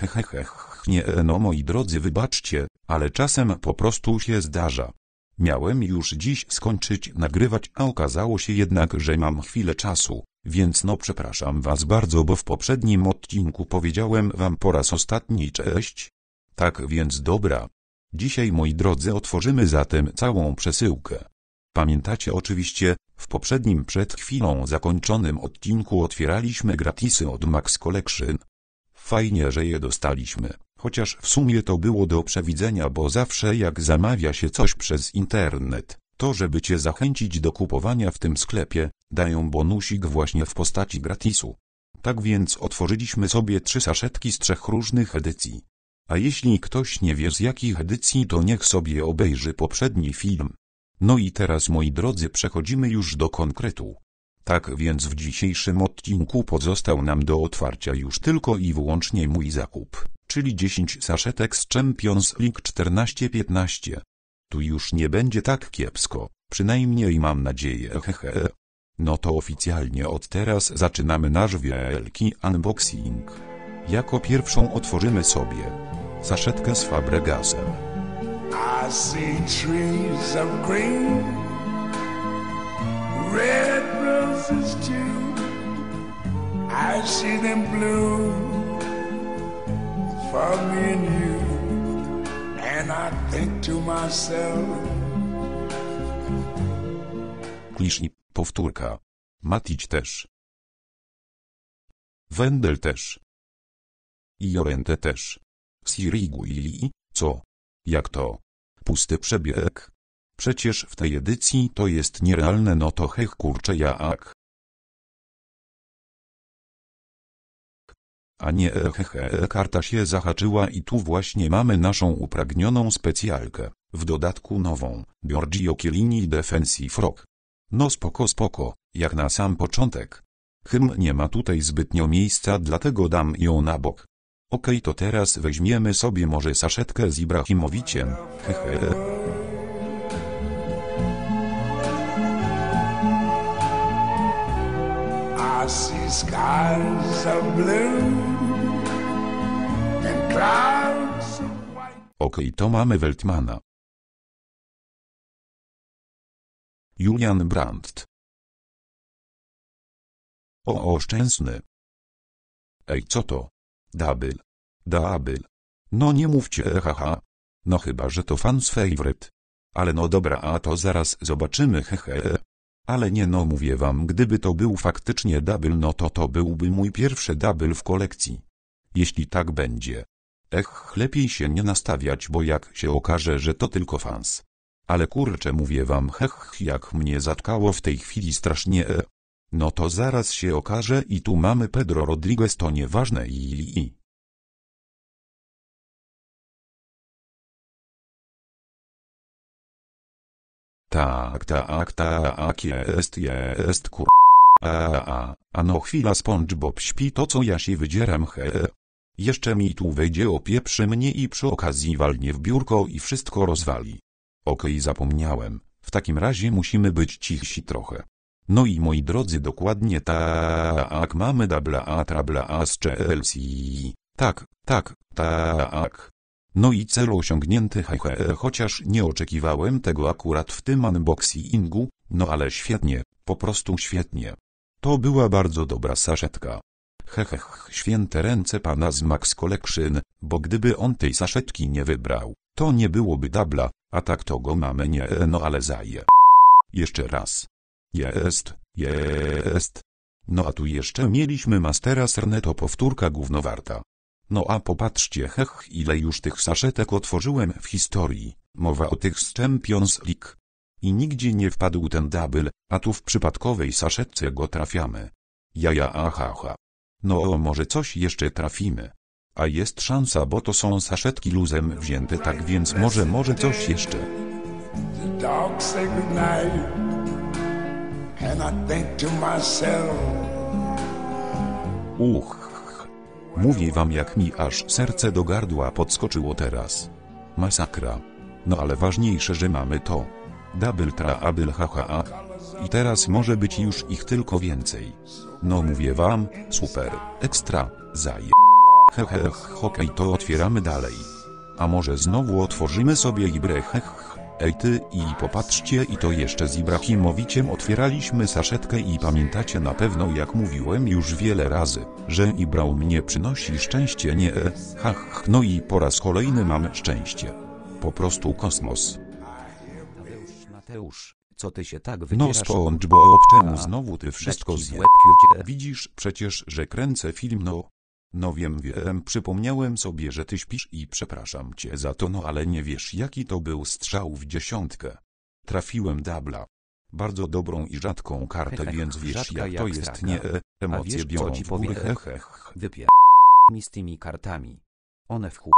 Hehehehe, nie e, no moi drodzy wybaczcie, ale czasem po prostu się zdarza. Miałem już dziś skończyć nagrywać, a okazało się jednak, że mam chwilę czasu, więc no przepraszam was bardzo, bo w poprzednim odcinku powiedziałem wam po raz ostatni cześć. Tak więc dobra. Dzisiaj moi drodzy otworzymy zatem całą przesyłkę. Pamiętacie oczywiście, w poprzednim przed chwilą zakończonym odcinku otwieraliśmy gratisy od Max Collection, Fajnie, że je dostaliśmy, chociaż w sumie to było do przewidzenia, bo zawsze jak zamawia się coś przez internet, to żeby cię zachęcić do kupowania w tym sklepie, dają bonusik właśnie w postaci gratisu. Tak więc otworzyliśmy sobie trzy saszetki z trzech różnych edycji. A jeśli ktoś nie wie z jakich edycji, to niech sobie obejrzy poprzedni film. No i teraz moi drodzy przechodzimy już do konkretu. Tak więc w dzisiejszym odcinku pozostał nam do otwarcia już tylko i wyłącznie mój zakup, czyli 10 saszetek z Champions League 14-15. Tu już nie będzie tak kiepsko, przynajmniej mam nadzieję hehe. No to oficjalnie od teraz zaczynamy nasz wielki unboxing. Jako pierwszą otworzymy sobie saszetkę z Fabregasem. I see trees of green, red roses too. I see them bloom for me and you. And I think to myself. Kliszni, powtórka. Matić też. Wendel też. I Jorente też. Siriguili, co? Jak to? Pusty przebieg. Przecież w tej edycji to jest nierealne no to hech kurcze jak. A nie hehe, e, karta się zahaczyła i tu właśnie mamy naszą upragnioną specjalkę, w dodatku nową, Giorgio Chiellini Defensive Rock. No spoko spoko, jak na sam początek. Chym nie ma tutaj zbytnio miejsca dlatego dam ją na bok. Okej okay, to teraz weźmiemy sobie może saszetkę z Ibrahimowiciem, Hehe. E. see skies of blue and clouds of white. Okej, to mamy Weltmana. Julian Brandt. O, szczęsny. Ej, co to? Dabyl. Dabyl. No nie mówcie, e, haha. No chyba, że to fans favorite. Ale no dobra, a to zaraz zobaczymy, he. Ale nie no mówię wam gdyby to był faktycznie double no to to byłby mój pierwszy double w kolekcji. Jeśli tak będzie. Ech, lepiej się nie nastawiać, bo jak się okaże, że to tylko fans. Ale kurczę mówię wam hech jak mnie zatkało w tej chwili strasznie e. No to zaraz się okaże i tu mamy Pedro Rodriguez to nieważne i i i. Tak, tak, tak, tak, jest, jest, kur... A, a, a no chwila SpongeBob śpi to co ja się wydzieram he. Jeszcze mi tu wejdzie opieprzy mnie i przy okazji walnie w biurko i wszystko rozwali. Okej okay, zapomniałem, w takim razie musimy być cichsi trochę. No i moi drodzy dokładnie tak mamy double a trabla a z Chelsea. Tak, tak, tak. No i cel osiągnięty hehe, chociaż nie oczekiwałem tego akurat w tym unboxingu, no ale świetnie, po prostu świetnie. To była bardzo dobra saszetka. Hehech, święte ręce pana z Max Collection, bo gdyby on tej saszetki nie wybrał, to nie byłoby dabla, a tak to go mamy nie, no ale zaje. Jeszcze raz. Jest, jest. No a tu jeszcze mieliśmy Mastera Serneto powtórka głównowarta. No a popatrzcie hech ile już tych saszetek otworzyłem w historii, mowa o tych z Champions League. I nigdzie nie wpadł ten double, a tu w przypadkowej saszetce go trafiamy. Jaja aha, aha. No o może coś jeszcze trafimy. A jest szansa, bo to są saszetki luzem wzięte, tak więc może może coś jeszcze. Uch. Mówię wam jak mi aż serce do gardła podskoczyło teraz. Masakra. No ale ważniejsze, że mamy to. Double tra ha, ha. I teraz może być już ich tylko więcej. No mówię wam, super, ekstra, zaje. Hehe, hokej to otwieramy dalej. A może znowu otworzymy sobie i brechech Ej ty i popatrzcie i to jeszcze z Ibrahimowiciem otwieraliśmy saszetkę i pamiętacie na pewno jak mówiłem już wiele razy, że Ibrał mnie przynosi szczęście nie e, hach no i po raz kolejny mam szczęście. Po prostu kosmos. Mateusz, Mateusz, co ty się tak wydzierasz? No skąd, bo e, czemu znowu ty wszystko zje? Widzisz przecież, że kręcę film no. No wiem wiem przypomniałem sobie, że ty śpisz i przepraszam cię za to no ale nie wiesz jaki to był strzał w dziesiątkę. Trafiłem dabla. Bardzo dobrą i rzadką kartę, więc wiesz jak, jak, to jest nie e, emocje biorą ci w górę hech, hech. mi z tymi kartami. One w chuj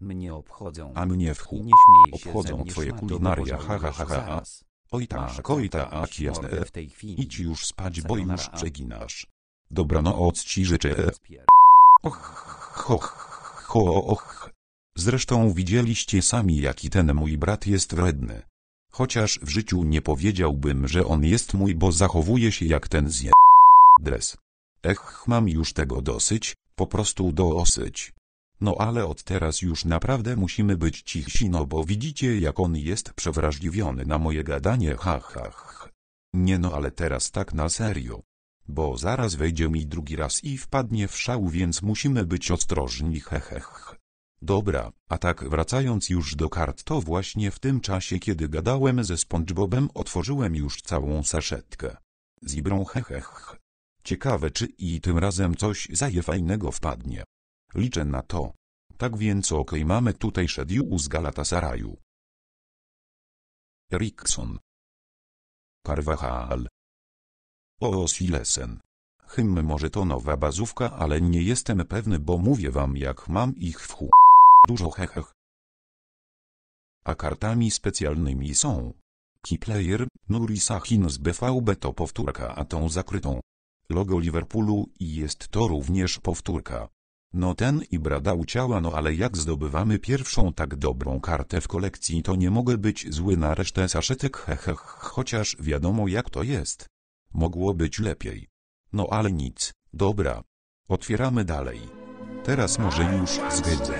mnie obchodzą. A mnie w chuj nie śmiej się obchodzą twoje kulinaria ha ha ha ha. Oj tak, oj tak, tak, tak jasne. W tej chwili. Idź już spać, bo już przeginasz. Dobranoc ci życzę. Och, och, och, och. Zresztą widzieliście sami jaki ten mój brat jest wredny. Chociaż w życiu nie powiedziałbym, że on jest mój, bo zachowuje się jak ten zje... dres. Ech, mam już tego dosyć, po prostu dosyć. No ale od teraz już naprawdę musimy być cichsi, no bo widzicie jak on jest przewrażliwiony na moje gadanie, ha, ha, ha. Nie no ale teraz tak na serio bo zaraz wejdzie mi drugi raz i wpadnie w szał, więc musimy być ostrożni, hehech. Dobra, a tak wracając już do kart, to właśnie w tym czasie, kiedy gadałem ze SpongeBobem, otworzyłem już całą saszetkę. Zibrą. ibrą hehech. Ciekawe, czy i tym razem coś zaje fajnego wpadnie. Liczę na to. Tak więc okej, okay, mamy tutaj Shediu z Galatasaraju. Rickson. Carvajal. O Osilesen. Hymn może to nowa bazówka, ale nie jestem pewny, bo mówię wam jak mam ich w chu... Dużo hechech. A kartami specjalnymi są Keyplayer, Nuri Sahin z BVB to powtórka, a tą zakrytą. Logo Liverpoolu i jest to również powtórka. No ten i brada uciała no ale jak zdobywamy pierwszą tak dobrą kartę w kolekcji to nie mogę być zły na resztę saszetek hehech chociaż wiadomo jak to jest. Mogło być lepiej. No ale nic, dobra. Otwieramy dalej. Teraz może już zwiedzę.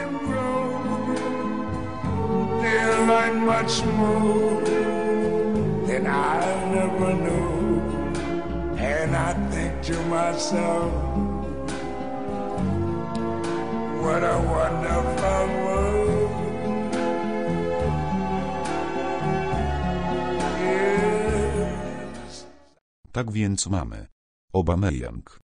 What a wonderful Tak więc mamy Obameyang,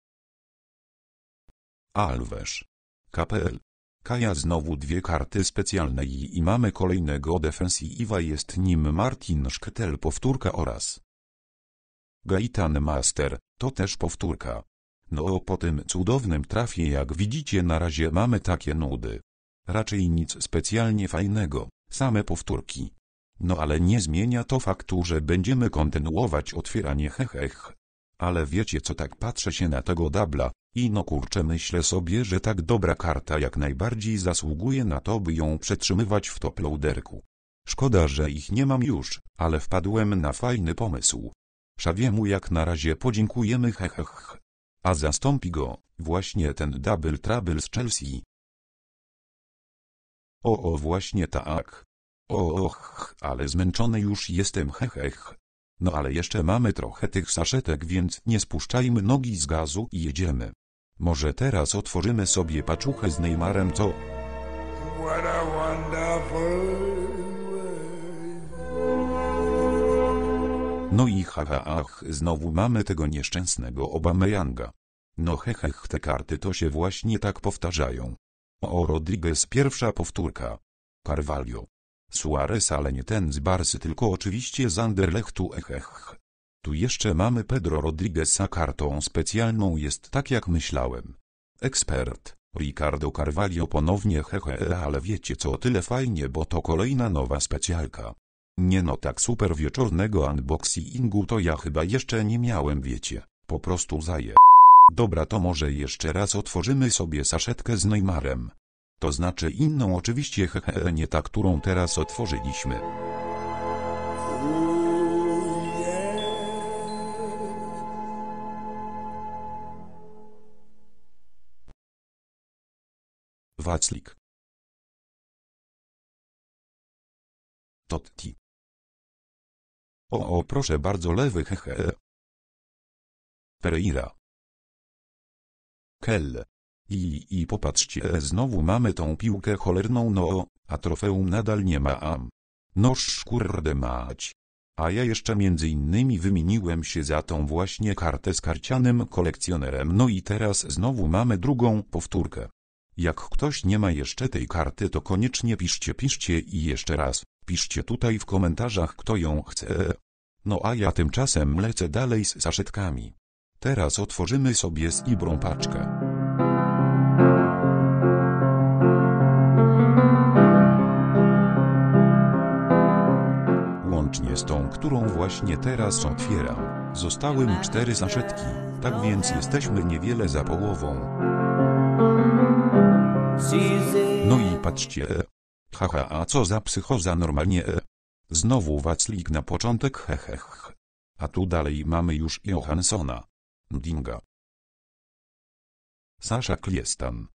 Alves, KPL. Kaja znowu dwie karty specjalne i, i mamy kolejnego defensiva jest nim Martin Szketel powtórka oraz Gaitan Master, to też powtórka. No po tym cudownym trafie jak widzicie na razie mamy takie nudy. Raczej nic specjalnie fajnego, same powtórki. No ale nie zmienia to faktu, że będziemy kontynuować otwieranie hehech. Ale wiecie co tak patrzę się na tego dabla, i no kurczę myślę sobie, że tak dobra karta jak najbardziej zasługuje na to, by ją przetrzymywać w top loaderku. Szkoda, że ich nie mam już, ale wpadłem na fajny pomysł. Szawiemu jak na razie podziękujemy hehech. A zastąpi go, właśnie ten double trouble z Chelsea. O o właśnie tak. Och, ale zmęczony już jestem hehech. No ale jeszcze mamy trochę tych saszetek, więc nie spuszczajmy nogi z gazu i jedziemy. Może teraz otworzymy sobie paczuchę z Neymarem, co? What a wonderful No i haha ach, znowu mamy tego nieszczęsnego Obameyanga. No hehech, te karty to się właśnie tak powtarzają. O Rodriguez pierwsza powtórka. Carvalho. Suarez ale nie ten z Barsy tylko oczywiście z Anderlechtu echech. Tu jeszcze mamy Pedro Rodriguez'a kartą specjalną jest tak jak myślałem. Ekspert, Ricardo Carvalho ponownie hehe ale wiecie co tyle fajnie bo to kolejna nowa specjalka. Nie no tak super wieczornego unboxingu to ja chyba jeszcze nie miałem wiecie, po prostu zaje. Dobra to może jeszcze raz otworzymy sobie saszetkę z Neymarem. To znaczy inną oczywiście nie ta, którą teraz otworzyliśmy. Waclik. Totti. O, o proszę bardzo lewy hehe. Pereira. Kell. I, i popatrzcie, znowu mamy tą piłkę cholerną no, a trofeum nadal nie ma Noż kurde mać. A ja jeszcze między innymi wymieniłem się za tą właśnie kartę z karcianym kolekcjonerem no i teraz znowu mamy drugą powtórkę. Jak ktoś nie ma jeszcze tej karty to koniecznie piszcie piszcie i jeszcze raz, piszcie tutaj w komentarzach kto ją chce. No a ja tymczasem lecę dalej z saszetkami. Teraz otworzymy sobie z Ibrą paczkę. łącznie z tą, którą właśnie teraz otwieram. Zostały mu cztery saszetki, tak więc jesteśmy niewiele za połową. No i patrzcie. E, haha, a co za psychoza normalnie. E. Znowu Waclik na początek hehech. A tu dalej mamy już Johanssona. Dinga. Sasza Kliestan.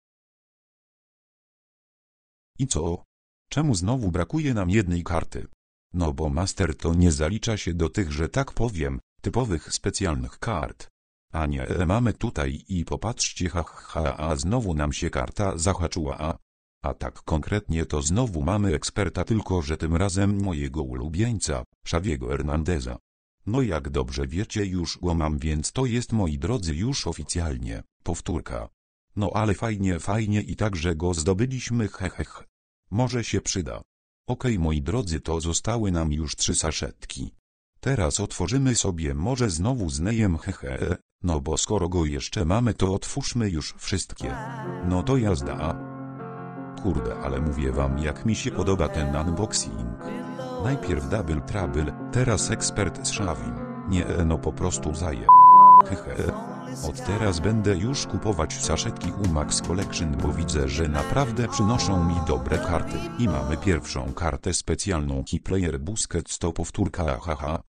I co? Czemu znowu brakuje nam jednej karty? No bo master to nie zalicza się do tych, że tak powiem, typowych specjalnych kart. A nie e, mamy tutaj i popatrzcie ha, ha a znowu nam się karta zahaczyła a. A tak konkretnie to znowu mamy eksperta tylko, że tym razem mojego ulubieńca, Szawiego Hernandeza. No jak dobrze wiecie już go mam więc to jest moi drodzy już oficjalnie, powtórka. No ale fajnie fajnie i także go zdobyliśmy hehech. Może się przyda. Okej okay, moi drodzy to zostały nam już trzy saszetki. Teraz otworzymy sobie może znowu z nejem hehe, no bo skoro go jeszcze mamy to otwórzmy już wszystkie. No to jazda. Kurde ale mówię wam jak mi się podoba ten unboxing. Najpierw Double Trouble, teraz ekspert z Szawim. Nie e, no po prostu zaje. Hehe. Od teraz będę już kupować saszetki u Max Collection, bo widzę, że naprawdę przynoszą mi dobre karty. I mamy pierwszą kartę specjalną Keyplayer Busquets to powtórka ahaha.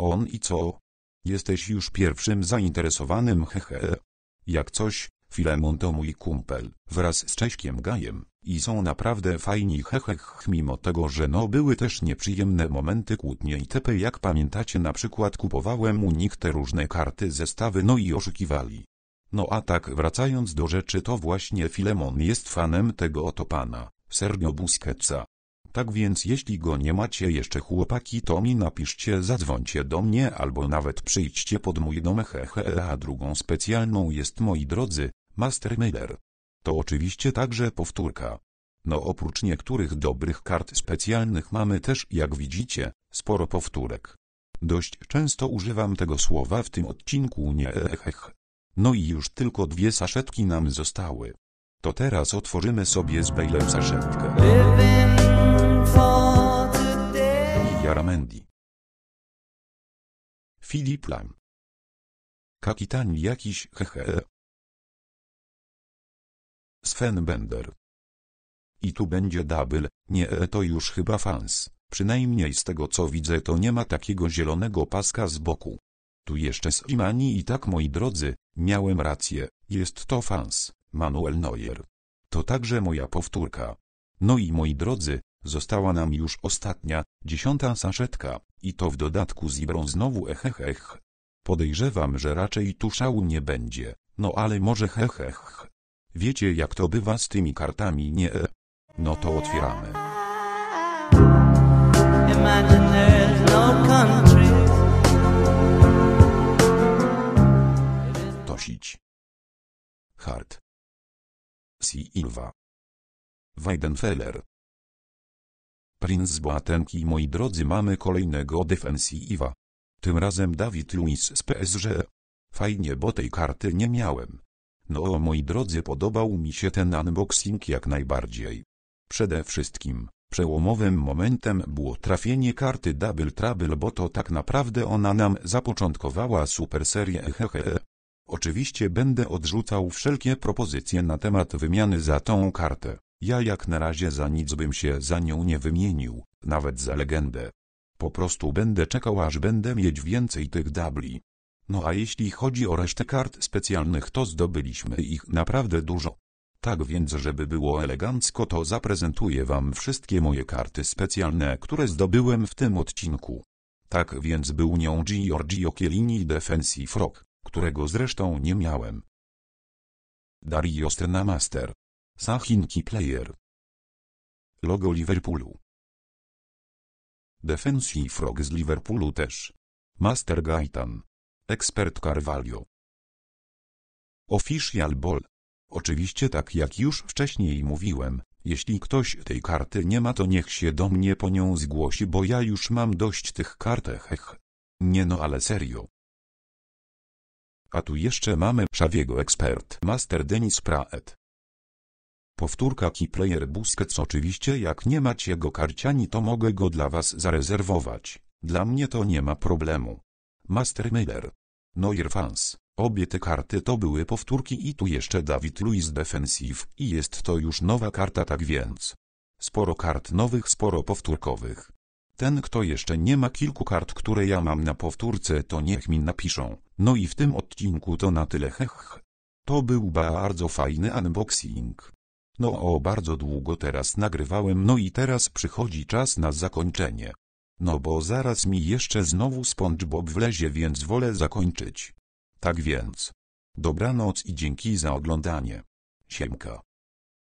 on i co? Jesteś już pierwszym zainteresowanym hehe. Jak coś, Filemon to mój kumpel, wraz z Cześkiem Gajem, i są naprawdę fajni hehech mimo tego, że no były też nieprzyjemne momenty kłótnie tepe, Jak pamiętacie na przykład kupowałem u nich te różne karty zestawy no i oszukiwali. No a tak wracając do rzeczy to właśnie Filemon jest fanem tego oto pana, Sergio Busquetsa. Tak więc jeśli go nie macie jeszcze chłopaki to mi napiszcie zadzwońcie do mnie albo nawet przyjdźcie pod mój dom hehehe a drugą specjalną jest moi drodzy, Master Miller. To oczywiście także powtórka. No oprócz niektórych dobrych kart specjalnych mamy też, jak widzicie, sporo powtórek. Dość często używam tego słowa w tym odcinku nie ech. No i już tylko dwie saszetki nam zostały. To teraz otworzymy sobie z Bejlem saszetkę. Jaramendi. Filip Lam. Kakitan jakiś hehe. Sven Bender. I tu będzie double, nie e, to już chyba fans, przynajmniej z tego co widzę to nie ma takiego zielonego paska z boku. Tu jeszcze z Imani i tak moi drodzy, miałem rację, jest to fans, Manuel Neuer. To także moja powtórka. No i moi drodzy, została nam już ostatnia, dziesiąta saszetka, i to w dodatku z Ibrą znowu ehehech. Podejrzewam, że raczej tu szału nie będzie, no ale może hechech. Eh, eh. Wiecie jak to bywa z tymi kartami nie? No to otwieramy. Tosić. Hart. Silva. Weidenfeller. Prince Boatenki moi drodzy mamy kolejnego defensiva. Tym razem Dawid Luiz z PSG. Fajnie bo tej karty nie miałem. No moi drodzy podobał mi się ten unboxing jak najbardziej. Przede wszystkim, przełomowym momentem było trafienie karty Double Trouble bo to tak naprawdę ona nam zapoczątkowała super serię hehehe. Oczywiście będę odrzucał wszelkie propozycje na temat wymiany za tą kartę. Ja jak na razie za nic bym się za nią nie wymienił, nawet za legendę. Po prostu będę czekał aż będę mieć więcej tych dubli. No a jeśli chodzi o resztę kart specjalnych to zdobyliśmy ich naprawdę dużo. Tak więc żeby było elegancko to zaprezentuję Wam wszystkie moje karty specjalne, które zdobyłem w tym odcinku. Tak więc był nią Giorgio Chiellini Defensive Rock, którego zresztą nie miałem. Dario Stena Master. Sahin Player. Logo Liverpoolu. Defensive Rock z Liverpoolu też. Master Gaitan. Ekspert Carvalho. Official Ball. Oczywiście tak jak już wcześniej mówiłem, jeśli ktoś tej karty nie ma to niech się do mnie po nią zgłosi, bo ja już mam dość tych kartek. Nie no ale serio. A tu jeszcze mamy Szawiego ekspert Master Denis Praet. Powtórka player Busquets oczywiście jak nie macie go karciani to mogę go dla was zarezerwować. Dla mnie to nie ma problemu. Master Miller. Neuer Fans. Obie te karty to były powtórki i tu jeszcze David Louis Defensive i jest to już nowa karta tak więc. Sporo kart nowych, sporo powtórkowych. Ten kto jeszcze nie ma kilku kart, które ja mam na powtórce to niech mi napiszą. No i w tym odcinku to na tyle hech. To był bardzo fajny unboxing. No o bardzo długo teraz nagrywałem no i teraz przychodzi czas na zakończenie. No bo zaraz mi jeszcze znowu SpongeBob wlezie, więc wolę zakończyć. Tak więc. Dobranoc i dzięki za oglądanie. Siemka.